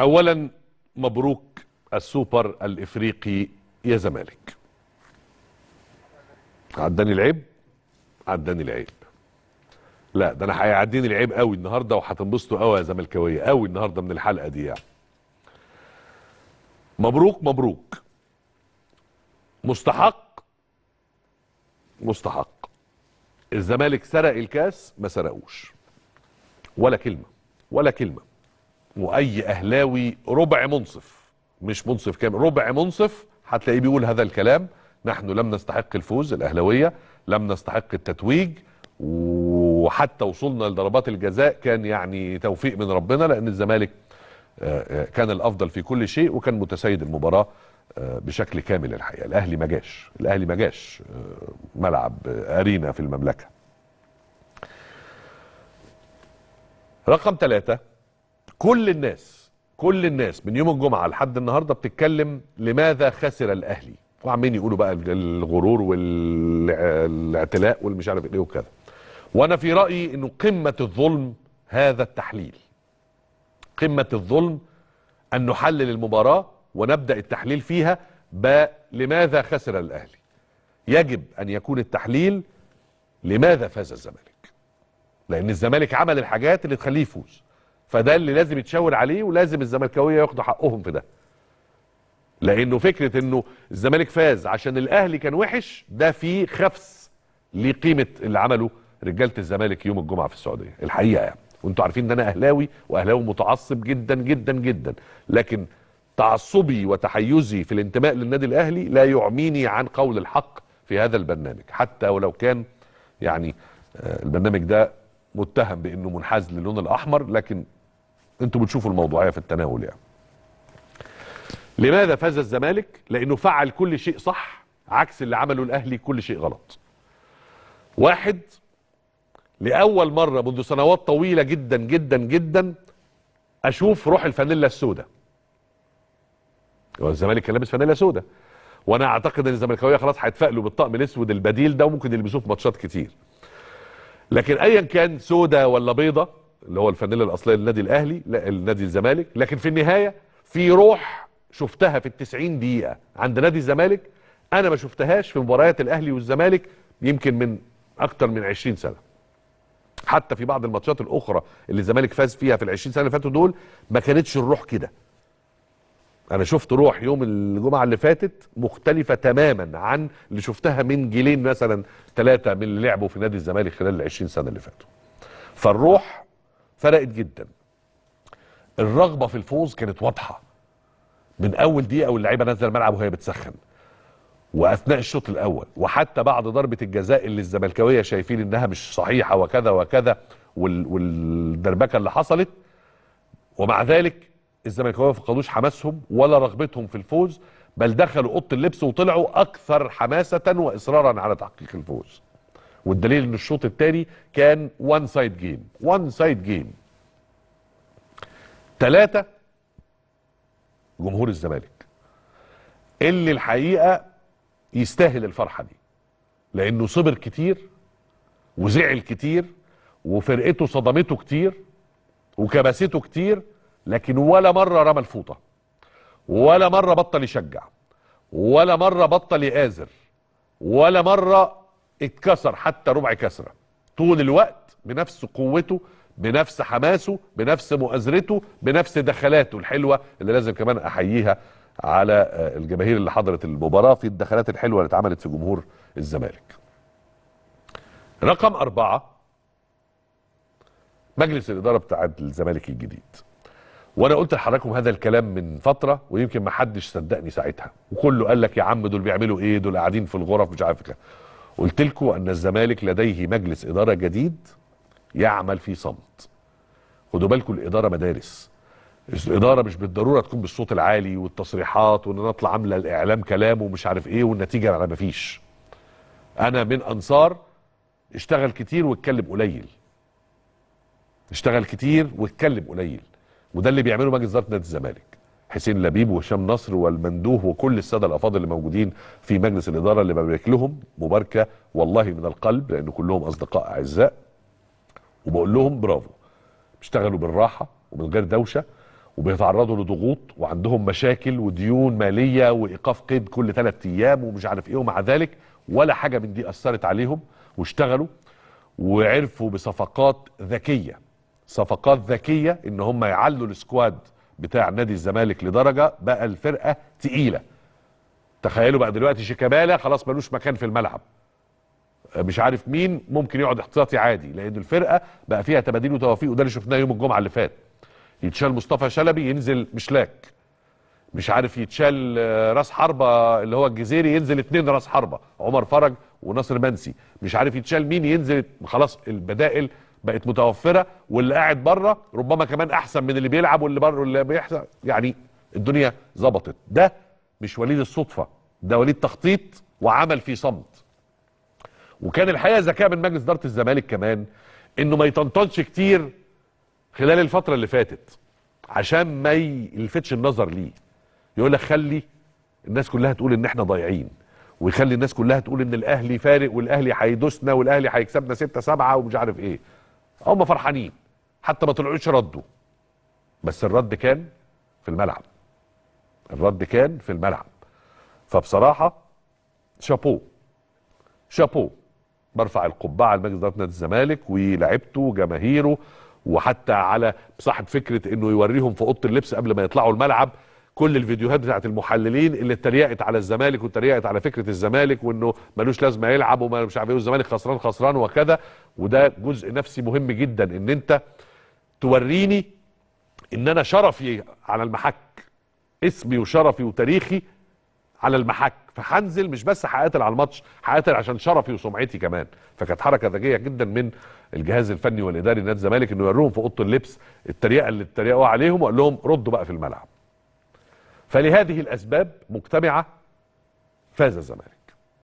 اولا مبروك السوبر الافريقي يا زمالك عداني العيب عداني العيب لا ده انا هيعديني العيب قوي النهارده وهتنبسطوا قوي يا زملكاويه قوي النهارده من الحلقه دي يعني مبروك مبروك مستحق مستحق الزمالك سرق الكاس ما سرقوش ولا كلمه ولا كلمه واي اهلاوي ربع منصف مش منصف كامل ربع منصف هتلاقيه بيقول هذا الكلام نحن لم نستحق الفوز الاهلاويه لم نستحق التتويج وحتى وصلنا لضربات الجزاء كان يعني توفيق من ربنا لان الزمالك آه، آه، كان الافضل في كل شيء وكان متسيد المباراه آه، بشكل كامل الحقيقه الاهلي ما جاش الاهلي ما جاش ملعب ارينا في المملكه رقم ثلاثة كل الناس كل الناس من يوم الجمعه لحد النهارده بتتكلم لماذا خسر الاهلي وعمالين يقولوا بقى الغرور والاعتلاء والمش عارف ايه وكذا وانا في رايي انه قمه الظلم هذا التحليل قمه الظلم ان نحلل المباراه ونبدا التحليل فيها ب لماذا خسر الاهلي يجب ان يكون التحليل لماذا فاز الزمالك لان الزمالك عمل الحاجات اللي تخليه يفوز فده اللي لازم يتشاور عليه ولازم الزملكاويه ياخدوا حقهم في ده لانه فكره انه الزمالك فاز عشان الاهلي كان وحش ده فيه خفس لقيمه اللي عمله رجاله الزمالك يوم الجمعه في السعوديه الحقيقه يعني وانتوا عارفين ان انا اهلاوي واهلاوي متعصب جدا جدا جدا لكن تعصبي وتحيزي في الانتماء للنادي الاهلي لا يعميني عن قول الحق في هذا البرنامج حتى ولو كان يعني آه، البرنامج ده متهم بانه منحاز للون الاحمر لكن انتوا بتشوفوا الموضوعيه في التناول يعني لماذا فاز الزمالك لانه فعل كل شيء صح عكس اللي عمله الاهلي كل شيء غلط واحد لاول مره منذ سنوات طويله جدا جدا جدا اشوف روح الفانيلا السوداء الزمالك كان لابس فانيلا سوداء وانا اعتقد ان الزملكاويه خلاص هيتفائلوا بالطقم الاسود البديل ده وممكن يلبسوه في ماتشات كتير لكن ايا كان سوداء ولا بيضه اللي هو الفانيلا الاصليه للنادي الاهلي لا النادي الزمالك لكن في النهايه في روح شفتها في التسعين 90 دقيقه عند نادي الزمالك انا ما شفتهاش في مباريات الاهلي والزمالك يمكن من اكتر من 20 سنه حتى في بعض الماتشات الاخرى اللي الزمالك فاز فيها في العشرين 20 سنه اللي فاتوا دول ما كانتش الروح كده انا شفت روح يوم الجمعه اللي فاتت مختلفه تماما عن اللي شفتها من جيلين مثلا ثلاثه من اللي لعبوا في نادي الزمالك خلال العشرين 20 سنه اللي فاتوا فالروح فرقت جدا الرغبه في الفوز كانت واضحه من اول دقيقه واللعيبه نزل الملعب وهي بتسخن واثناء الشوط الاول وحتى بعد ضربه الجزاء اللي الزملكاويه شايفين انها مش صحيحه وكذا وكذا والدربكه اللي حصلت ومع ذلك الزملكاويه ما فقدوش حماسهم ولا رغبتهم في الفوز بل دخلوا اوضه اللبس وطلعوا اكثر حماسه واصرارا على تحقيق الفوز والدليل ان الشوط الثاني كان وان سايد جيم وان سايد جيم ثلاثة جمهور الزمالك اللي الحقيقة يستاهل الفرحة دي لانه صبر كتير وزعل كتير وفرقته صدمته كتير وكبسته كتير لكن ولا مرة رمى الفوطة ولا مرة بطل يشجع ولا مرة بطل يآزر ولا مرة اتكسر حتى ربع كسره طول الوقت بنفس قوته بنفس حماسه بنفس مؤازرته بنفس دخلاته الحلوه اللي لازم كمان احييها على آه، الجماهير اللي حضرت المباراه في الدخلات الحلوه اللي اتعملت في جمهور الزمالك. رقم أربعة مجلس الإدارة بتاع الزمالك الجديد وأنا قلت لحضراتكم هذا الكلام من فترة ويمكن ما حدش صدقني ساعتها وكله قال لك يا عم دول بيعملوا إيه دول قاعدين في الغرف مش عارف كده قلت لكم أن الزمالك لديه مجلس إدارة جديد يعمل في صمت خدوا بالكم الإدارة مدارس الإدارة مش بالضرورة تكون بالصوت العالي والتصريحات وإن نطلع عاملة الإعلام كلام ومش عارف إيه والنتيجة على ما فيش أنا من أنصار اشتغل كتير واتكلم قليل اشتغل كتير واتكلم قليل وده اللي بيعمله مجلس اداره نادي الزمالك حسين لبيب وهشام نصر والمندوه وكل الساده الافاضل اللي موجودين في مجلس الاداره اللي ببارك لهم مباركه والله من القلب لان كلهم اصدقاء اعزاء وبقول لهم برافو بيشتغلوا بالراحه ومن غير دوشه وبيتعرضوا لضغوط وعندهم مشاكل وديون ماليه وايقاف قيد كل ثلاث ايام ومش عارف ايه ومع ذلك ولا حاجه من دي اثرت عليهم واشتغلوا وعرفوا بصفقات ذكيه صفقات ذكيه ان هم يعلوا السكواد بتاع نادي الزمالك لدرجه بقى الفرقه تقيله تخيلوا بقى دلوقتي شيكابالا خلاص ملوش مكان في الملعب مش عارف مين ممكن يقعد احتياطي عادي لان الفرقه بقى فيها تباديل وتوافيق وده اللي شفناه يوم الجمعه اللي فات يتشال مصطفى شلبي ينزل مشلاك مش عارف يتشال آه، راس حربه اللي هو الجزيري ينزل اتنين راس حربه عمر فرج وناصر منسي مش عارف يتشال مين ينزل خلاص البدائل بقت متوفره واللي قاعد بره ربما كمان احسن من اللي بيلعب واللي بره واللي بيحصل يعني الدنيا ظبطت ده مش وليد الصدفه ده وليد تخطيط وعمل في صمت وكان الحقيقه ذكاء من مجلس اداره الزمالك كمان انه ما يطنطنش كتير خلال الفتره اللي فاتت عشان ما يلفتش النظر ليه يقول لك خلي الناس كلها تقول ان احنا ضايعين ويخلي الناس كلها تقول ان الاهلي فارق والاهلي هيدوسنا والاهلي هيكسبنا 6 7 ومش عارف ايه هم فرحانين حتى ما طلعوش ردوا بس الرد كان في الملعب الرد كان في الملعب فبصراحه شابو شابو برفع القبعه لمجلس اداره نادي الزمالك ولاعيبته وجماهيره وحتى على صاحب فكره انه يوريهم في اوضه اللبس قبل ما يطلعوا الملعب كل الفيديوهات بتاعت المحللين اللي اتريقت على الزمالك واتريقت على فكره الزمالك وانه ملوش لازمه يلعب ومش عارف ايه والزمالك خسران خسران وكذا وده جزء نفسي مهم جدا ان انت توريني ان انا شرفي على المحك اسمي وشرفي وتاريخي على المحك فهنزل مش بس هقاتل على الماتش هقاتل عشان شرفي وسمعتي كمان فكانت حركه ذكيه جدا من الجهاز الفني والاداري لنادي الزمالك انه يوريهم في اوضه اللبس التريقه اللي اتريقوا عليهم وقال لهم ردوا بقى في الملعب فلهذه الأسباب مجتمعة فاز الزمالك